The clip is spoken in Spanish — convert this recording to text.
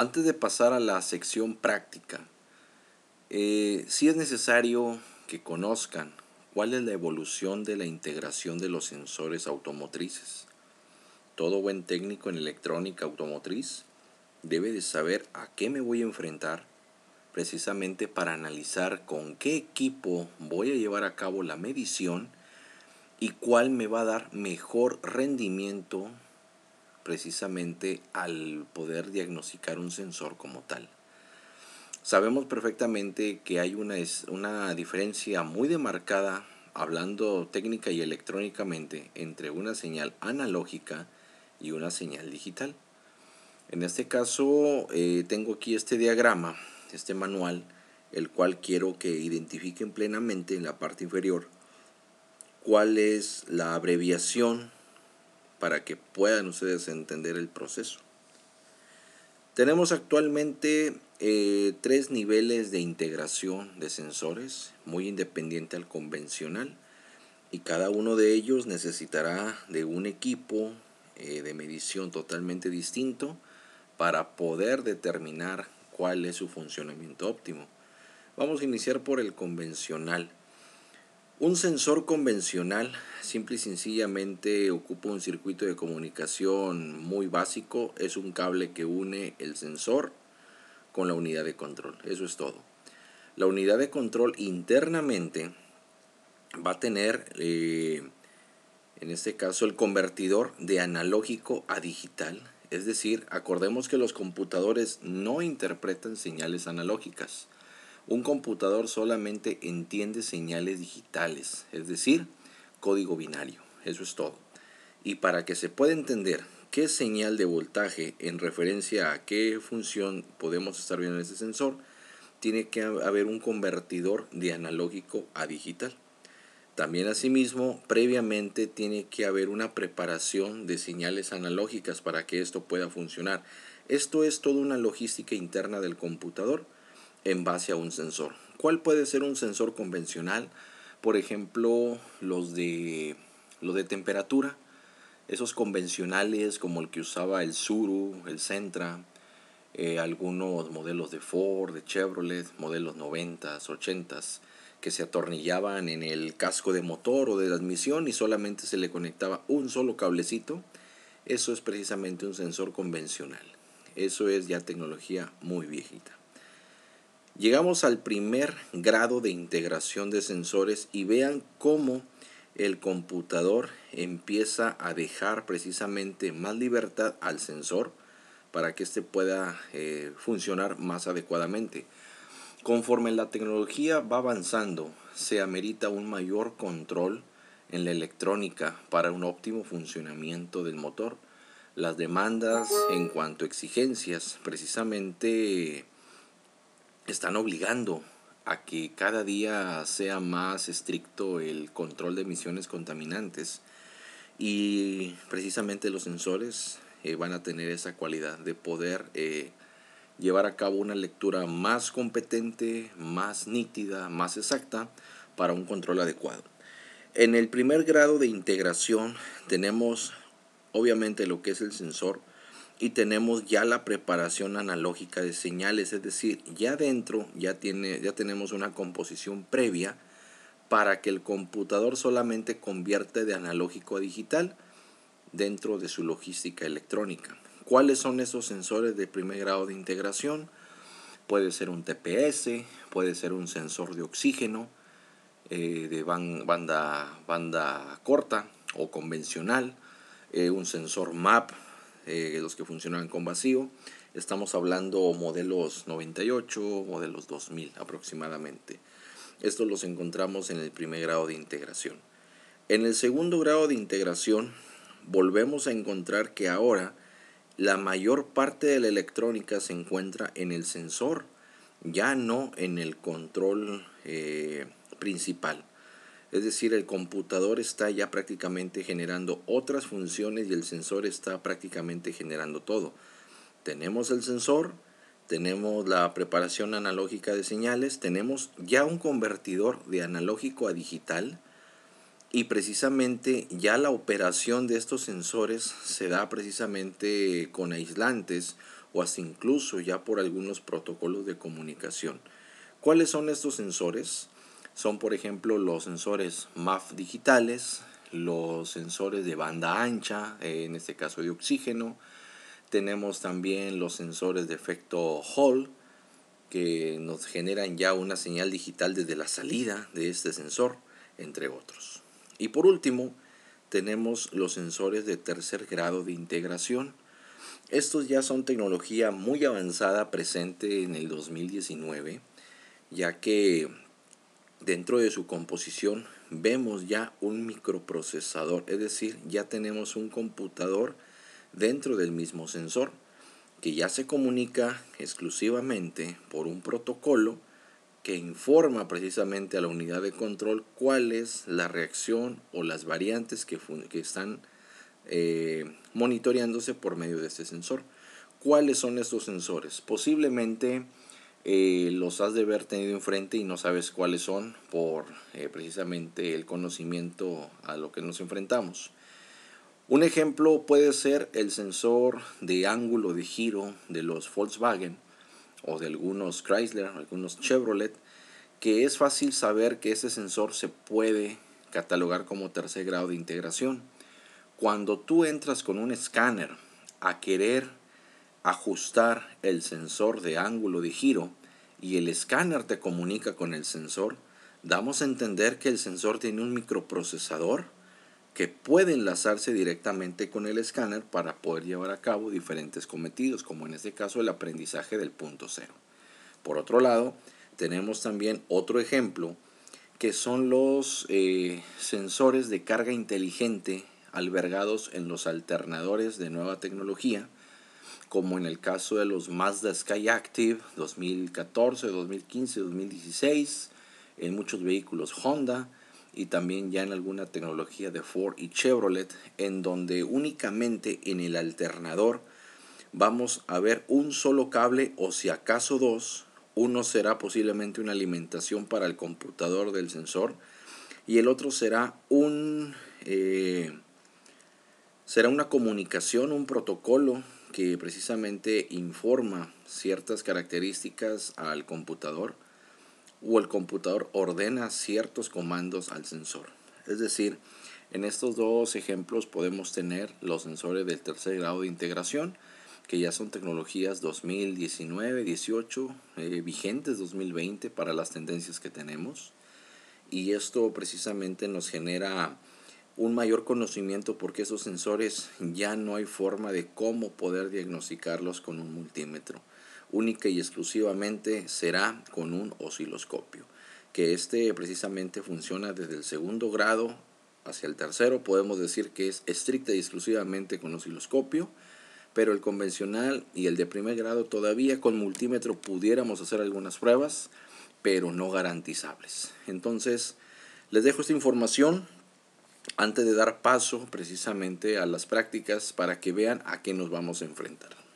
Antes de pasar a la sección práctica, eh, sí es necesario que conozcan cuál es la evolución de la integración de los sensores automotrices. Todo buen técnico en electrónica automotriz debe de saber a qué me voy a enfrentar precisamente para analizar con qué equipo voy a llevar a cabo la medición y cuál me va a dar mejor rendimiento precisamente al poder diagnosticar un sensor como tal. Sabemos perfectamente que hay una, una diferencia muy demarcada, hablando técnica y electrónicamente, entre una señal analógica y una señal digital. En este caso eh, tengo aquí este diagrama, este manual, el cual quiero que identifiquen plenamente en la parte inferior cuál es la abreviación para que puedan ustedes entender el proceso. Tenemos actualmente eh, tres niveles de integración de sensores, muy independiente al convencional, y cada uno de ellos necesitará de un equipo eh, de medición totalmente distinto para poder determinar cuál es su funcionamiento óptimo. Vamos a iniciar por el convencional. Un sensor convencional simple y sencillamente ocupa un circuito de comunicación muy básico. Es un cable que une el sensor con la unidad de control. Eso es todo. La unidad de control internamente va a tener, eh, en este caso, el convertidor de analógico a digital. Es decir, acordemos que los computadores no interpretan señales analógicas un computador solamente entiende señales digitales, es decir, código binario. Eso es todo. Y para que se pueda entender qué señal de voltaje en referencia a qué función podemos estar viendo en ese sensor, tiene que haber un convertidor de analógico a digital. También asimismo, previamente tiene que haber una preparación de señales analógicas para que esto pueda funcionar. Esto es toda una logística interna del computador en base a un sensor. ¿Cuál puede ser un sensor convencional? Por ejemplo, los de, de temperatura. Esos convencionales como el que usaba el Suru, el Centra, eh, algunos modelos de Ford, de Chevrolet, modelos 90s, 80s, que se atornillaban en el casco de motor o de transmisión y solamente se le conectaba un solo cablecito. Eso es precisamente un sensor convencional. Eso es ya tecnología muy viejita. Llegamos al primer grado de integración de sensores y vean cómo el computador empieza a dejar precisamente más libertad al sensor para que éste pueda eh, funcionar más adecuadamente. Conforme la tecnología va avanzando, se amerita un mayor control en la electrónica para un óptimo funcionamiento del motor. Las demandas en cuanto a exigencias precisamente están obligando a que cada día sea más estricto el control de emisiones contaminantes y precisamente los sensores eh, van a tener esa cualidad de poder eh, llevar a cabo una lectura más competente, más nítida, más exacta para un control adecuado. En el primer grado de integración tenemos obviamente lo que es el sensor, y tenemos ya la preparación analógica de señales, es decir, ya dentro ya, tiene, ya tenemos una composición previa para que el computador solamente convierte de analógico a digital dentro de su logística electrónica. ¿Cuáles son esos sensores de primer grado de integración? Puede ser un TPS, puede ser un sensor de oxígeno eh, de banda, banda corta o convencional, eh, un sensor MAP eh, los que funcionan con vacío. Estamos hablando modelos 98, modelos 2000 aproximadamente. Estos los encontramos en el primer grado de integración. En el segundo grado de integración volvemos a encontrar que ahora la mayor parte de la electrónica se encuentra en el sensor, ya no en el control eh, principal. Es decir, el computador está ya prácticamente generando otras funciones y el sensor está prácticamente generando todo. Tenemos el sensor, tenemos la preparación analógica de señales, tenemos ya un convertidor de analógico a digital y precisamente ya la operación de estos sensores se da precisamente con aislantes o hasta incluso ya por algunos protocolos de comunicación. ¿Cuáles son estos sensores? son por ejemplo los sensores MAF digitales, los sensores de banda ancha, eh, en este caso de oxígeno. Tenemos también los sensores de efecto Hall que nos generan ya una señal digital desde la salida de este sensor, entre otros. Y por último, tenemos los sensores de tercer grado de integración. Estos ya son tecnología muy avanzada presente en el 2019, ya que dentro de su composición vemos ya un microprocesador, es decir, ya tenemos un computador dentro del mismo sensor que ya se comunica exclusivamente por un protocolo que informa precisamente a la unidad de control cuál es la reacción o las variantes que, están eh, monitoreándose por medio de este sensor. ¿Cuáles son estos sensores? Posiblemente eh, los has de haber tenido enfrente y no sabes cuáles son por eh, precisamente el conocimiento a lo que nos enfrentamos. Un ejemplo puede ser el sensor de ángulo de giro de los Volkswagen o de algunos Chrysler, algunos Chevrolet, que es fácil saber que ese sensor se puede catalogar como tercer grado de integración. Cuando tú entras con un escáner a querer ajustar el sensor de ángulo de giro, y el escáner te comunica con el sensor, damos a entender que el sensor tiene un microprocesador que puede enlazarse directamente con el escáner para poder llevar a cabo diferentes cometidos, como en este caso el aprendizaje del punto cero. Por otro lado, tenemos también otro ejemplo que son los eh, sensores de carga inteligente albergados en los alternadores de nueva tecnología como en el caso de los Mazda Active 2014, 2015, 2016, en muchos vehículos Honda y también ya en alguna tecnología de Ford y Chevrolet, en donde únicamente en el alternador vamos a ver un solo cable o si acaso dos, uno será posiblemente una alimentación para el computador del sensor y el otro será un... Eh, será una comunicación, un protocolo que precisamente informa ciertas características al computador o el computador ordena ciertos comandos al sensor. Es decir, en estos dos ejemplos podemos tener los sensores del tercer grado de integración, que ya son tecnologías 2019, 18, eh, vigentes 2020 para las tendencias que tenemos. Y esto precisamente nos genera un mayor conocimiento porque esos sensores ya no hay forma de cómo poder diagnosticarlos con un multímetro. Única y exclusivamente será con un osciloscopio, que este precisamente funciona desde el segundo grado hacia el tercero. Podemos decir que es estricta y exclusivamente con osciloscopio, pero el convencional y el de primer grado todavía con multímetro pudiéramos hacer algunas pruebas, pero no garantizables. Entonces, les dejo esta información antes de dar paso precisamente a las prácticas para que vean a qué nos vamos a enfrentar.